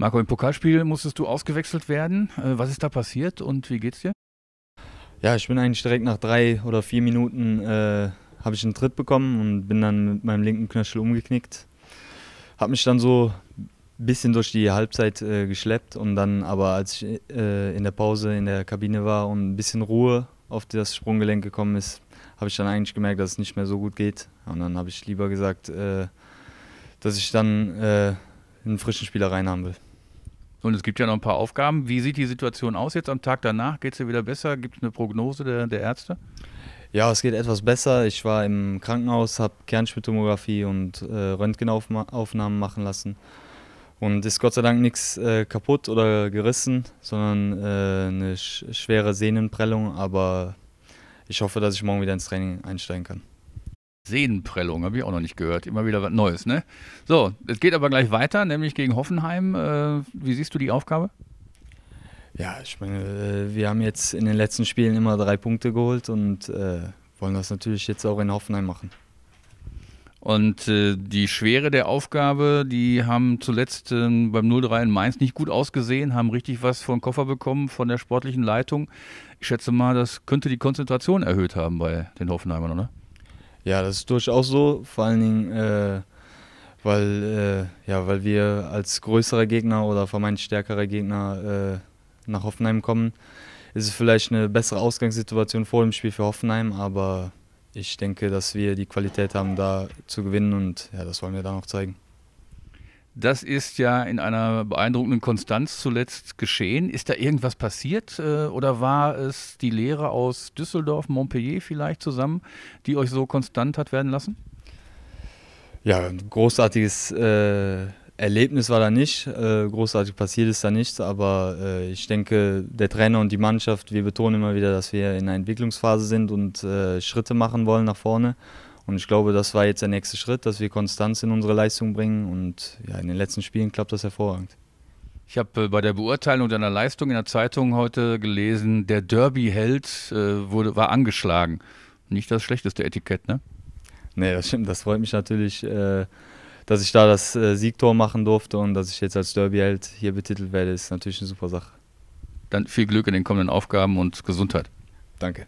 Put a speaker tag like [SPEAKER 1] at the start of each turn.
[SPEAKER 1] Marco, im Pokalspiel musstest du ausgewechselt werden. Äh, was ist da passiert und wie geht's dir? Ja, ich bin eigentlich direkt nach drei oder vier Minuten äh, habe ich einen Tritt bekommen und bin dann mit meinem linken Knöchel umgeknickt. Habe mich dann so ein bisschen durch die Halbzeit äh, geschleppt und dann aber, als ich äh, in der Pause in der Kabine war und ein bisschen Ruhe auf das Sprunggelenk gekommen ist, habe ich dann eigentlich gemerkt, dass es nicht mehr so gut geht. Und dann habe ich lieber gesagt, äh, dass ich dann äh, einen frischen Spieler reinhaben will. Und es gibt ja noch ein paar Aufgaben. Wie sieht die Situation
[SPEAKER 2] aus jetzt am Tag danach? Geht es dir wieder
[SPEAKER 1] besser? Gibt es eine Prognose der, der Ärzte? Ja, es geht etwas besser. Ich war im Krankenhaus, habe Kernspintomographie und äh, Röntgenaufnahmen machen lassen. Und ist Gott sei Dank nichts äh, kaputt oder gerissen, sondern äh, eine sch schwere Sehnenprellung. Aber ich hoffe, dass ich morgen wieder ins Training einsteigen kann. Sehnenprellung,
[SPEAKER 2] habe ich auch noch nicht gehört. Immer wieder was Neues, ne? So, es geht aber gleich weiter, nämlich gegen Hoffenheim. Äh,
[SPEAKER 1] wie siehst du die Aufgabe? Ja, ich meine, äh, wir haben jetzt in den letzten Spielen immer drei Punkte geholt und äh, wollen das natürlich jetzt auch in Hoffenheim machen.
[SPEAKER 2] Und äh, die Schwere der Aufgabe, die haben zuletzt äh, beim 0-3 in Mainz nicht gut ausgesehen, haben richtig was von Koffer bekommen von der sportlichen Leitung. Ich schätze mal,
[SPEAKER 1] das könnte die Konzentration erhöht haben bei den Hoffenheimern, oder? Ja, das ist durchaus so, vor allen Dingen, äh, weil, äh, ja, weil wir als größerer Gegner oder vermeintlich stärkerer Gegner äh, nach Hoffenheim kommen. Ist es vielleicht eine bessere Ausgangssituation vor dem Spiel für Hoffenheim, aber ich denke, dass wir die Qualität haben, da zu gewinnen und ja, das wollen wir da noch zeigen. Das ist ja in einer
[SPEAKER 2] beeindruckenden Konstanz zuletzt geschehen. Ist da irgendwas passiert äh, oder war es die Lehre aus Düsseldorf, Montpellier vielleicht zusammen, die euch so konstant hat werden lassen?
[SPEAKER 1] Ja, ein großartiges äh, Erlebnis war da nicht, äh, großartig passiert ist da nichts, aber äh, ich denke, der Trainer und die Mannschaft, wir betonen immer wieder, dass wir in einer Entwicklungsphase sind und äh, Schritte machen wollen nach vorne. Und ich glaube, das war jetzt der nächste Schritt, dass wir Konstanz in unsere Leistung bringen. Und ja, in den letzten Spielen klappt das hervorragend. Ich habe
[SPEAKER 2] äh, bei der Beurteilung deiner Leistung in der Zeitung heute gelesen, der Derby-Held
[SPEAKER 1] äh, wurde, war angeschlagen. Nicht das schlechteste Etikett, ne? Nee, das stimmt. Das freut mich natürlich, äh, dass ich da das Siegtor machen durfte und dass ich jetzt als Derby-Held hier betitelt werde, ist natürlich eine super Sache. Dann viel Glück in den kommenden Aufgaben und Gesundheit. Danke.